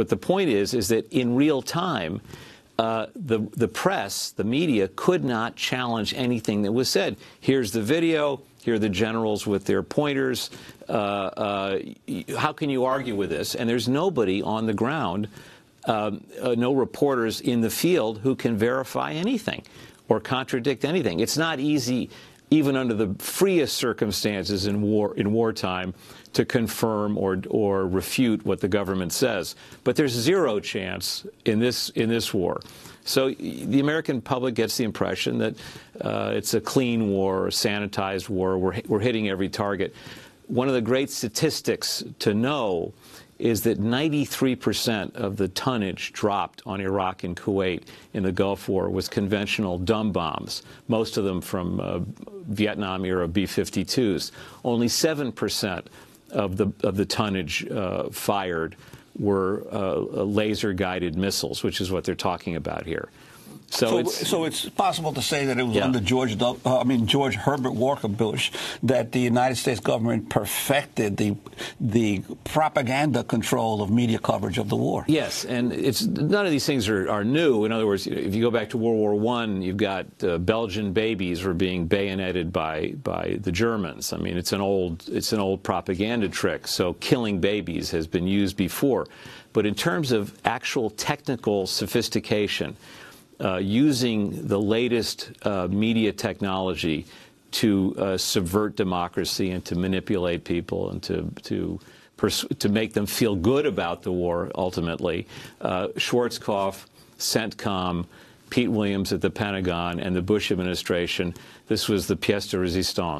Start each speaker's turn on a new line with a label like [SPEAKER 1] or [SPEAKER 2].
[SPEAKER 1] But the point is, is that in real time, uh, the, the press, the media, could not challenge anything that was said. Here's the video. Here are the generals with their pointers. Uh, uh, how can you argue with this? And there's nobody on the ground, um, uh, no reporters in the field who can verify anything or contradict anything. It's not easy even under the freest circumstances in war in wartime, to confirm or or refute what the government says. But there's zero chance in this in this war. So the American public gets the impression that uh, it's a clean war, a sanitized war. We're we're hitting every target. One of the great statistics to know is that 93% of the tonnage dropped on Iraq and Kuwait in the Gulf War was conventional dumb bombs, most of them from uh, Vietnam era B 52s. Only 7% of the, of the tonnage uh, fired were uh, laser guided missiles, which is what they're talking about here. So, so, it's, so
[SPEAKER 2] it's possible to say that it was yeah. under George, uh, I mean George Herbert Walker Bush, that the United States government perfected the the propaganda control of media coverage of the war.
[SPEAKER 1] Yes, and it's none of these things are, are new. In other words, if you go back to World War One, you've got uh, Belgian babies were being bayoneted by by the Germans. I mean, it's an old it's an old propaganda trick. So killing babies has been used before, but in terms of actual technical sophistication uh, using the latest uh, media technology to uh, subvert democracy and to manipulate people and to to to make them feel good about the war. Ultimately, uh, Schwarzkopf, CENTCOM. Pete Williams at the Pentagon and the Bush administration, this was the pièce de résistance.